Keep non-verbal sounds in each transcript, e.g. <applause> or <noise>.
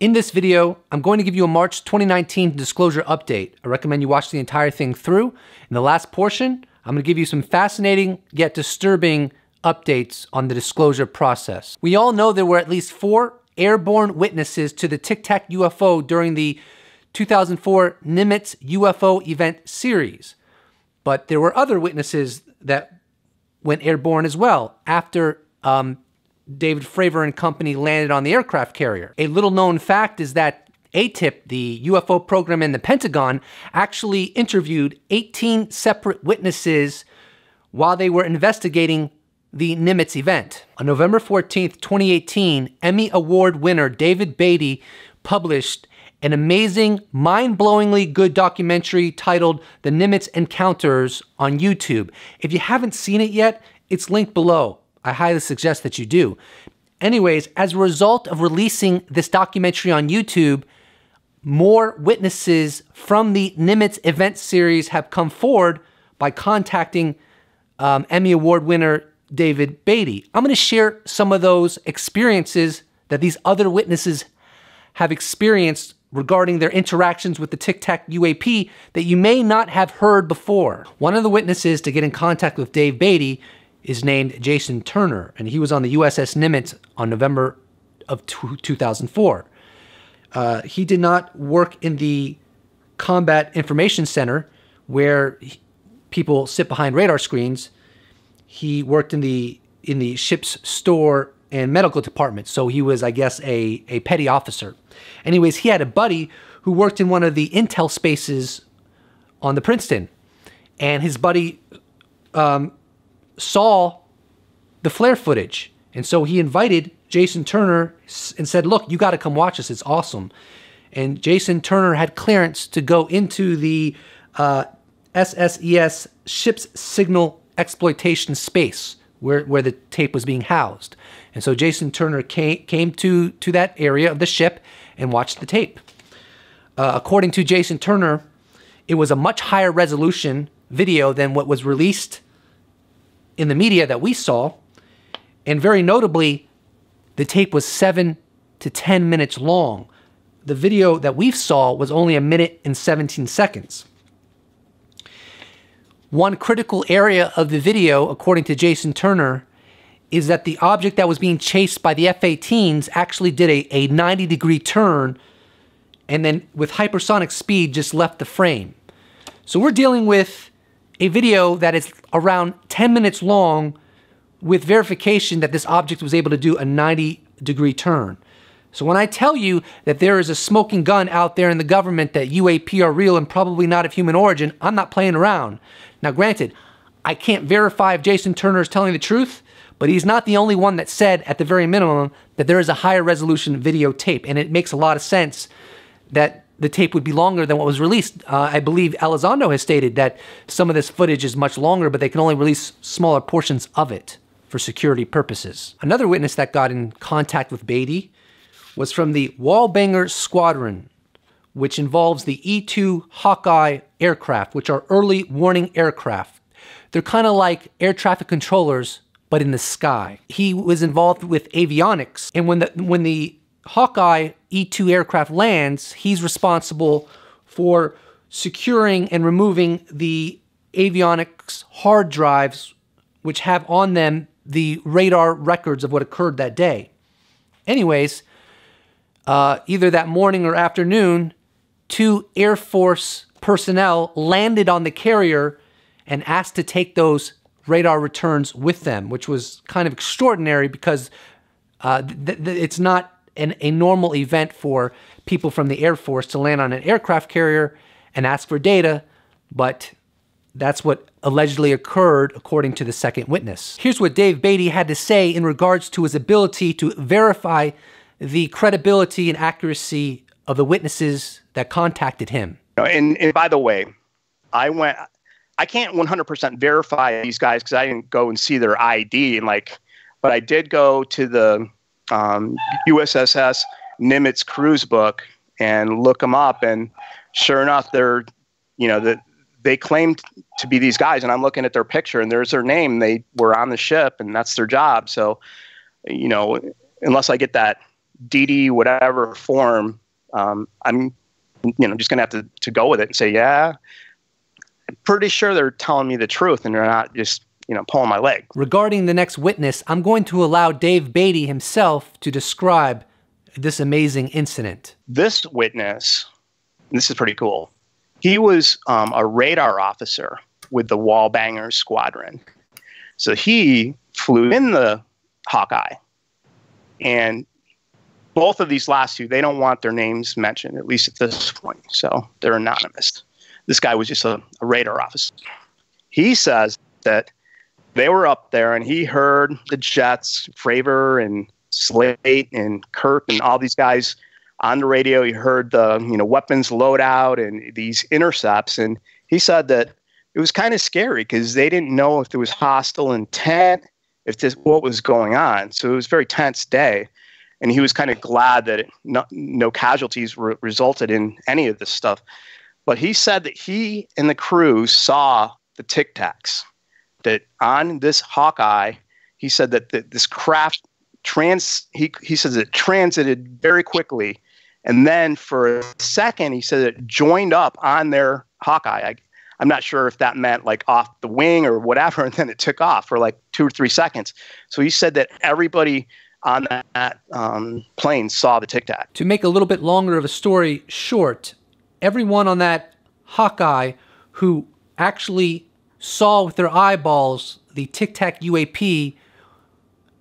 In this video, I'm going to give you a March 2019 disclosure update. I recommend you watch the entire thing through. In the last portion, I'm gonna give you some fascinating yet disturbing updates on the disclosure process. We all know there were at least four airborne witnesses to the Tic Tac UFO during the 2004 Nimitz UFO event series. But there were other witnesses that went airborne as well after um, David Fravor and company landed on the aircraft carrier. A little known fact is that ATIP, the UFO program in the Pentagon, actually interviewed 18 separate witnesses while they were investigating the Nimitz event. On November 14, 2018, Emmy Award winner David Beatty published an amazing, mind blowingly good documentary titled The Nimitz Encounters on YouTube. If you haven't seen it yet, it's linked below. I highly suggest that you do. Anyways, as a result of releasing this documentary on YouTube, more witnesses from the Nimitz event series have come forward by contacting um, Emmy Award winner David Beatty. I'm going to share some of those experiences that these other witnesses have experienced regarding their interactions with the Tic Tac UAP that you may not have heard before. One of the witnesses to get in contact with Dave Beatty is named Jason Turner, and he was on the USS Nimitz on November of 2004. Uh, he did not work in the Combat Information Center where people sit behind radar screens. He worked in the in the ship's store and medical department, so he was, I guess, a, a petty officer. Anyways, he had a buddy who worked in one of the intel spaces on the Princeton, and his buddy um, saw the flare footage. And so he invited Jason Turner and said, Look, you got to come watch this. It's awesome. And Jason Turner had clearance to go into the uh, SSES ship's signal exploitation space where, where the tape was being housed. And so Jason Turner came, came to, to that area of the ship and watched the tape. Uh, according to Jason Turner, it was a much higher resolution video than what was released in the media that we saw. And very notably, the tape was seven to 10 minutes long. The video that we saw was only a minute and 17 seconds. One critical area of the video, according to Jason Turner, is that the object that was being chased by the F 18s actually did a, a 90 degree turn and then with hypersonic speed just left the frame. So we're dealing with a video that is around 10 minutes long with verification that this object was able to do a 90 degree turn. So when I tell you that there is a smoking gun out there in the government that UAP are real and probably not of human origin, I'm not playing around. Now granted, I can't verify if Jason Turner is telling the truth, but he's not the only one that said at the very minimum that there is a higher resolution videotape and it makes a lot of sense that the tape would be longer than what was released. Uh, I believe Elizondo has stated that some of this footage is much longer, but they can only release smaller portions of it for security purposes. Another witness that got in contact with Beatty was from the Wallbanger Squadron, which involves the E 2 Hawkeye aircraft, which are early warning aircraft. They're kind of like air traffic controllers, but in the sky. He was involved with avionics, and when the, when the Hawkeye E-2 aircraft lands, he's responsible for securing and removing the avionics hard drives which have on them the radar records of what occurred that day. Anyways, uh, either that morning or afternoon, two Air Force personnel landed on the carrier and asked to take those radar returns with them, which was kind of extraordinary because uh, it's not an, a normal event for people from the Air Force to land on an aircraft carrier and ask for data, but that's what allegedly occurred according to the second witness. Here's what Dave Beatty had to say in regards to his ability to verify the credibility and accuracy of the witnesses that contacted him. And, and by the way, I went, I can't 100% verify these guys because I didn't go and see their ID and like, but I did go to the um, USSS Nimitz cruise book and look them up. And sure enough, they're, you know, that they claimed to be these guys. And I'm looking at their picture and there's their name. They were on the ship and that's their job. So, you know, unless I get that DD whatever form, um, I'm, you know, just gonna have to, to go with it and say, yeah, I'm pretty sure they're telling me the truth and they're not just you know, pulling my leg. Regarding the next witness, I'm going to allow Dave Beatty himself to describe this amazing incident. This witness, this is pretty cool. He was um, a radar officer with the Wallbangers Squadron. So he flew in the Hawkeye. And both of these last two, they don't want their names mentioned, at least at this point. So they're anonymous. This guy was just a, a radar officer. He says that they were up there, and he heard the Jets, Fravor and Slate and Kirk and all these guys on the radio. He heard the you know weapons loadout and these intercepts, and he said that it was kind of scary because they didn't know if there was hostile intent, if this what was going on. So it was a very tense day, and he was kind of glad that it, no, no, casualties re- resulted in any of this stuff. But he said that he and the crew saw the Tic Tacs that on this Hawkeye, he said that this craft trans he he says it transited very quickly, and then for a second he said it joined up on their Hawkeye. I, I'm not sure if that meant like off the wing or whatever, <laughs> and then it took off for like two or three seconds. So he said that everybody on that um, plane saw the tic tac. To make a little bit longer of a story short, everyone on that Hawkeye who actually saw with their eyeballs the Tic Tac UAP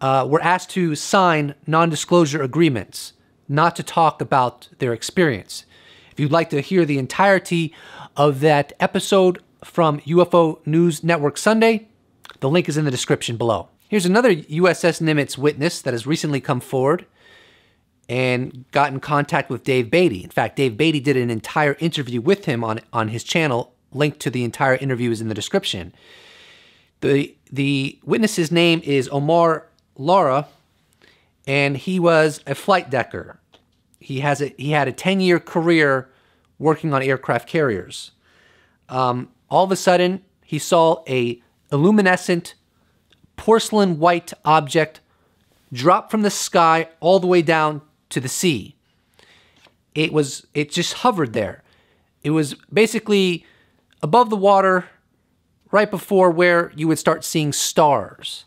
uh, were asked to sign non disclosure agreements, not to talk about their experience. If you'd like to hear the entirety of that episode from UFO News Network Sunday, the link is in the description below. Here's another USS Nimitz witness that has recently come forward and got in contact with Dave Beatty. In fact, Dave Beatty did an entire interview with him on, on his channel link to the entire interview is in the description. The, the witness's name is Omar Lara, and he was a flight decker. He, has a, he had a 10-year career working on aircraft carriers. Um, all of a sudden, he saw a illuminescent porcelain white object drop from the sky all the way down to the sea. It was it just hovered there. It was basically above the water, right before where you would start seeing stars.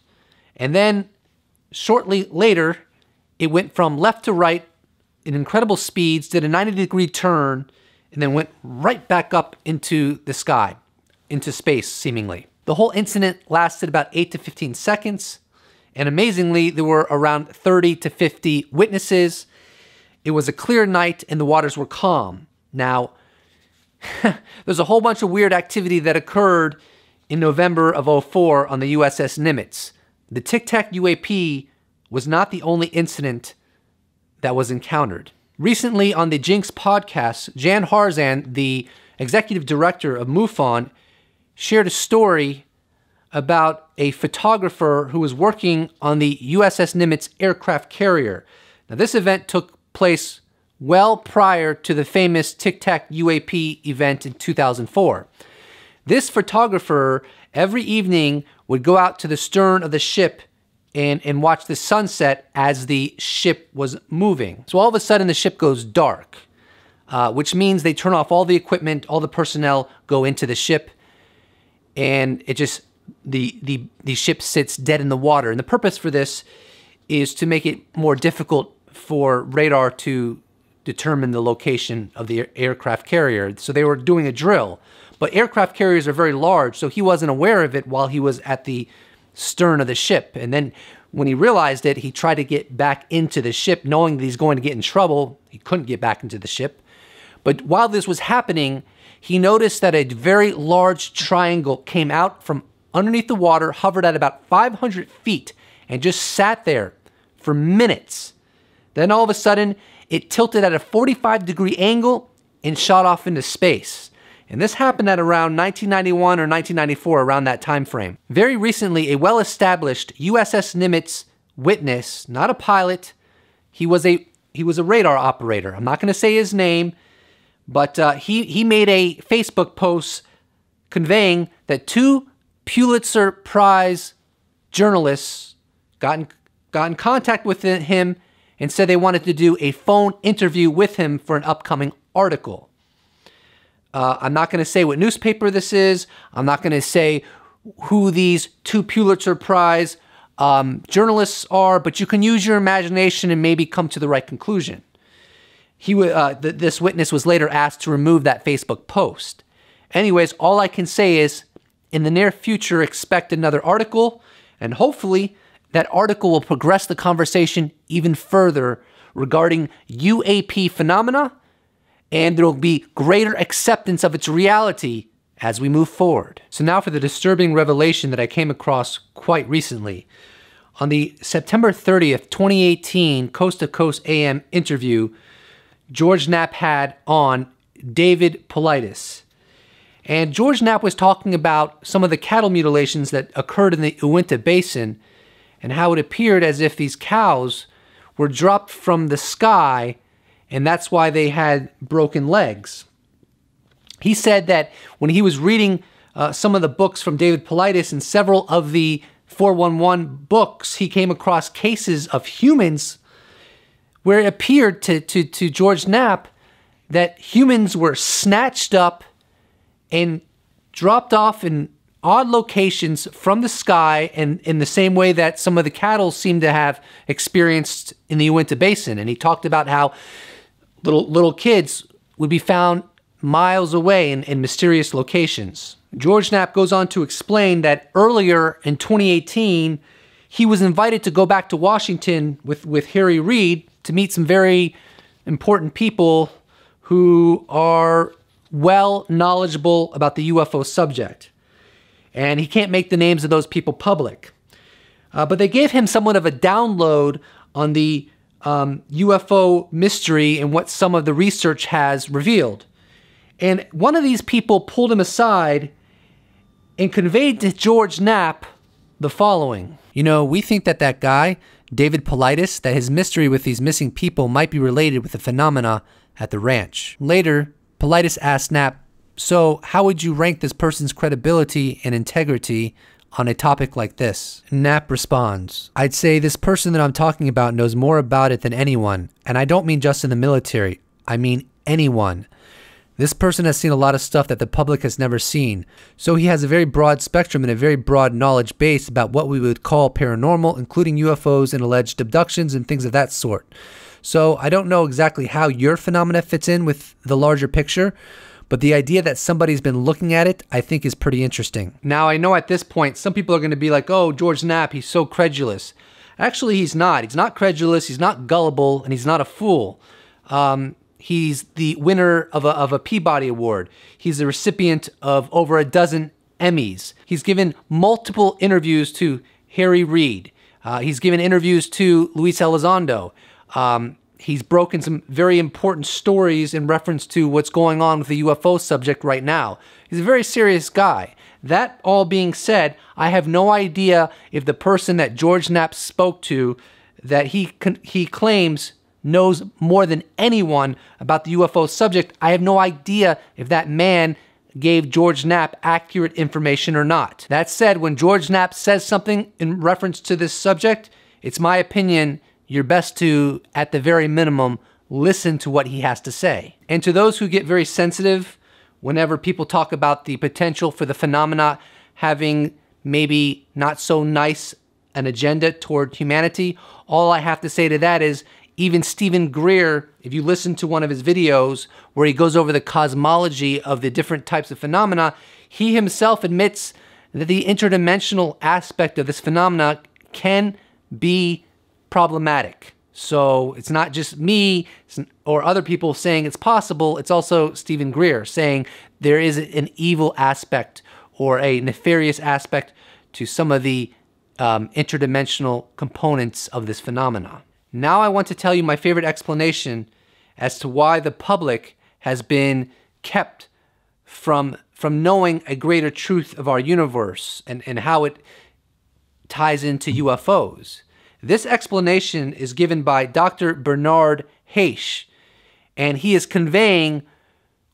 And then shortly later, it went from left to right in incredible speeds, did a 90 degree turn, and then went right back up into the sky, into space, seemingly. The whole incident lasted about 8 to 15 seconds, and amazingly, there were around 30 to 50 witnesses. It was a clear night, and the waters were calm. Now, <laughs> there's a whole bunch of weird activity that occurred in November of 04 on the USS Nimitz. The Tic Tac UAP was not the only incident that was encountered. Recently on the Jinx podcast, Jan Harzan, the executive director of MUFON, shared a story about a photographer who was working on the USS Nimitz aircraft carrier. Now, this event took place well prior to the famous Tic Tac UAP event in 2004. This photographer, every evening, would go out to the stern of the ship and, and watch the sunset as the ship was moving. So all of a sudden, the ship goes dark, uh, which means they turn off all the equipment, all the personnel go into the ship, and it just the the the ship sits dead in the water. And the purpose for this is to make it more difficult for radar to determine the location of the aircraft carrier. So they were doing a drill. But aircraft carriers are very large, so he wasn't aware of it while he was at the stern of the ship. And then when he realized it, he tried to get back into the ship, knowing that he's going to get in trouble. He couldn't get back into the ship. But while this was happening, he noticed that a very large triangle came out from underneath the water, hovered at about 500 feet, and just sat there for minutes. Then all of a sudden, it tilted at a 45 degree angle and shot off into space. And this happened at around 1991 or 1994, around that time frame. Very recently, a well-established USS Nimitz witness, not a pilot, he was a he was a radar operator. I'm not going to say his name, but uh, he he made a Facebook post conveying that two Pulitzer Prize journalists got in, got in contact with him and said they wanted to do a phone interview with him for an upcoming article. Uh, I'm not going to say what newspaper this is. I'm not going to say who these two Pulitzer Prize um, journalists are, but you can use your imagination and maybe come to the right conclusion. He, uh, th this witness was later asked to remove that Facebook post. Anyways, all I can say is in the near future, expect another article, and hopefully, that article will progress the conversation even further regarding UAP phenomena, and there will be greater acceptance of its reality as we move forward. So, now for the disturbing revelation that I came across quite recently. On the September 30th, 2018 Coast to Coast AM interview, George Knapp had on David Politis. And George Knapp was talking about some of the cattle mutilations that occurred in the Uinta Basin and how it appeared as if these cows were dropped from the sky, and that's why they had broken legs. He said that when he was reading uh, some of the books from David Politis and several of the 411 books, he came across cases of humans where it appeared to, to, to George Knapp that humans were snatched up and dropped off in odd locations from the sky and in the same way that some of the cattle seem to have experienced in the Uinta Basin. And he talked about how little little kids would be found miles away in, in mysterious locations. George Knapp goes on to explain that earlier in 2018, he was invited to go back to Washington with, with Harry Reid to meet some very important people who are well knowledgeable about the UFO subject and he can't make the names of those people public. Uh, but they gave him somewhat of a download on the um, UFO mystery and what some of the research has revealed. And one of these people pulled him aside and conveyed to George Knapp the following. You know, we think that that guy, David Politis, that his mystery with these missing people might be related with the phenomena at the ranch. Later, Politis asked Knapp so, how would you rank this person's credibility and integrity on a topic like this? Knapp responds I'd say this person that I'm talking about knows more about it than anyone, and I don't mean just in the military, I mean anyone. This person has seen a lot of stuff that the public has never seen, so he has a very broad spectrum and a very broad knowledge base about what we would call paranormal, including UFOs and alleged abductions and things of that sort. So I don't know exactly how your phenomena fits in with the larger picture, but the idea that somebody's been looking at it, I think is pretty interesting. Now, I know at this point, some people are going to be like, oh, George Knapp, he's so credulous. Actually, he's not. He's not credulous, he's not gullible, and he's not a fool. Um, he's the winner of a, of a Peabody Award. He's the recipient of over a dozen Emmys. He's given multiple interviews to Harry Reid. Uh, he's given interviews to Luis Elizondo. Um, he's broken some very important stories in reference to what's going on with the UFO subject right now. He's a very serious guy. That all being said, I have no idea if the person that George Knapp spoke to that he he claims knows more than anyone about the UFO subject. I have no idea if that man gave George Knapp accurate information or not. That said, when George Knapp says something in reference to this subject, it's my opinion you're best to, at the very minimum, listen to what he has to say. And to those who get very sensitive whenever people talk about the potential for the phenomena having maybe not so nice an agenda toward humanity, all I have to say to that is even Stephen Greer, if you listen to one of his videos where he goes over the cosmology of the different types of phenomena, he himself admits that the interdimensional aspect of this phenomena can be problematic. So it's not just me or other people saying it's possible, it's also Stephen Greer saying there is an evil aspect or a nefarious aspect to some of the um, interdimensional components of this phenomenon. Now I want to tell you my favorite explanation as to why the public has been kept from, from knowing a greater truth of our universe and, and how it ties into UFOs. This explanation is given by Dr. Bernard Haish, and he is conveying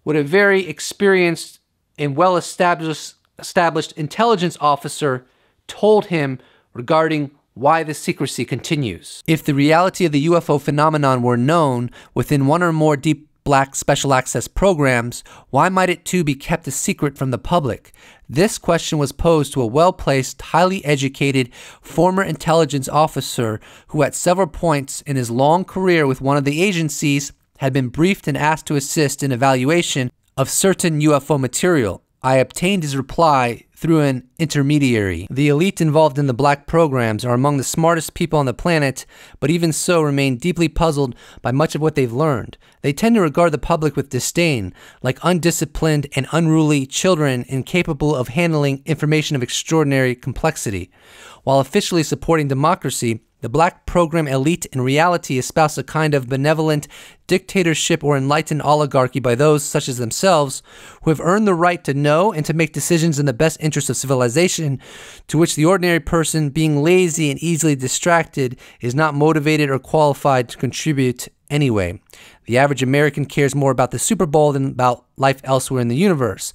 what a very experienced and well established, established intelligence officer told him regarding why the secrecy continues. If the reality of the UFO phenomenon were known within one or more deep black special access programs, why might it too be kept a secret from the public? This question was posed to a well placed, highly educated former intelligence officer who, at several points in his long career with one of the agencies, had been briefed and asked to assist in evaluation of certain UFO material. I obtained his reply through an intermediary. The elite involved in the black programs are among the smartest people on the planet, but even so remain deeply puzzled by much of what they've learned. They tend to regard the public with disdain, like undisciplined and unruly children incapable of handling information of extraordinary complexity. While officially supporting democracy, the black program elite in reality espouse a kind of benevolent dictatorship or enlightened oligarchy by those, such as themselves, who have earned the right to know and to make decisions in the best interest of civilization, to which the ordinary person, being lazy and easily distracted, is not motivated or qualified to contribute anyway. The average American cares more about the Super Bowl than about life elsewhere in the universe.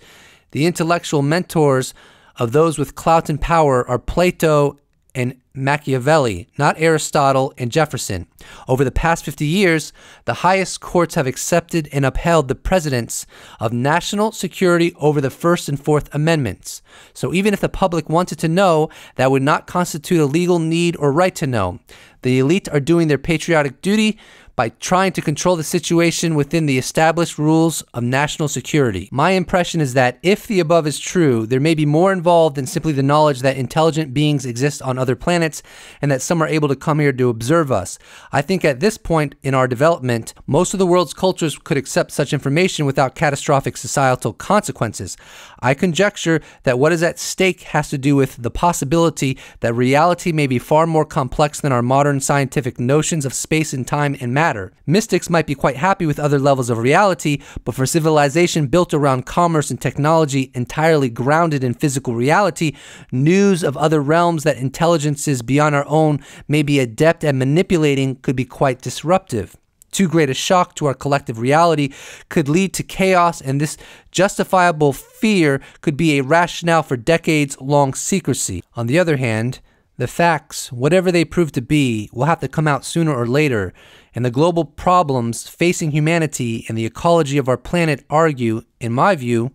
The intellectual mentors of those with clout and power are Plato and Machiavelli, not Aristotle and Jefferson. Over the past 50 years, the highest courts have accepted and upheld the presidents of national security over the First and Fourth Amendments. So even if the public wanted to know, that would not constitute a legal need or right to know. The elite are doing their patriotic duty by trying to control the situation within the established rules of national security. My impression is that if the above is true, there may be more involved than simply the knowledge that intelligent beings exist on other planets and that some are able to come here to observe us. I think at this point in our development, most of the world's cultures could accept such information without catastrophic societal consequences. I conjecture that what is at stake has to do with the possibility that reality may be far more complex than our modern scientific notions of space and time and matter matter. Mystics might be quite happy with other levels of reality, but for civilization built around commerce and technology entirely grounded in physical reality, news of other realms that intelligences beyond our own may be adept at manipulating could be quite disruptive too great a shock to our collective reality could lead to chaos, and this justifiable fear could be a rationale for decades long secrecy. On the other hand, the facts, whatever they prove to be, will have to come out sooner or later, and the global problems facing humanity and the ecology of our planet argue, in my view,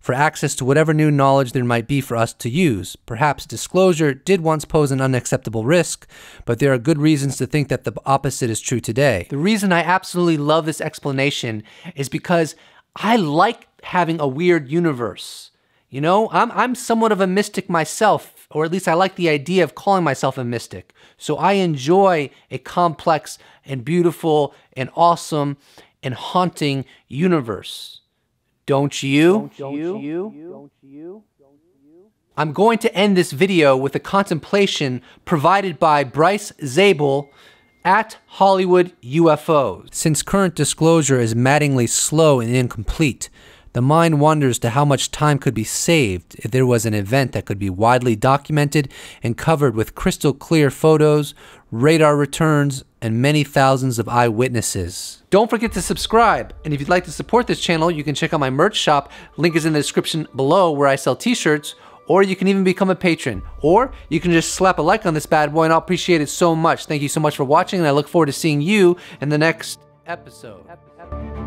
for access to whatever new knowledge there might be for us to use. Perhaps disclosure did once pose an unacceptable risk, but there are good reasons to think that the opposite is true today. The reason I absolutely love this explanation is because I like having a weird universe. You know, I'm, I'm somewhat of a mystic myself, or at least I like the idea of calling myself a mystic. So I enjoy a complex and beautiful and awesome and haunting universe. Don't you? Don't you? Don't you? Don't you? I'm going to end this video with a contemplation provided by Bryce Zabel at Hollywood UFOs. Since current disclosure is maddeningly slow and incomplete, the mind wonders to how much time could be saved if there was an event that could be widely documented and covered with crystal clear photos, radar returns, and many thousands of eyewitnesses. Don't forget to subscribe, and if you'd like to support this channel, you can check out my merch shop, link is in the description below where I sell t-shirts, or you can even become a patron, or you can just slap a like on this bad boy and I'll appreciate it so much. Thank you so much for watching and I look forward to seeing you in the next episode. episode.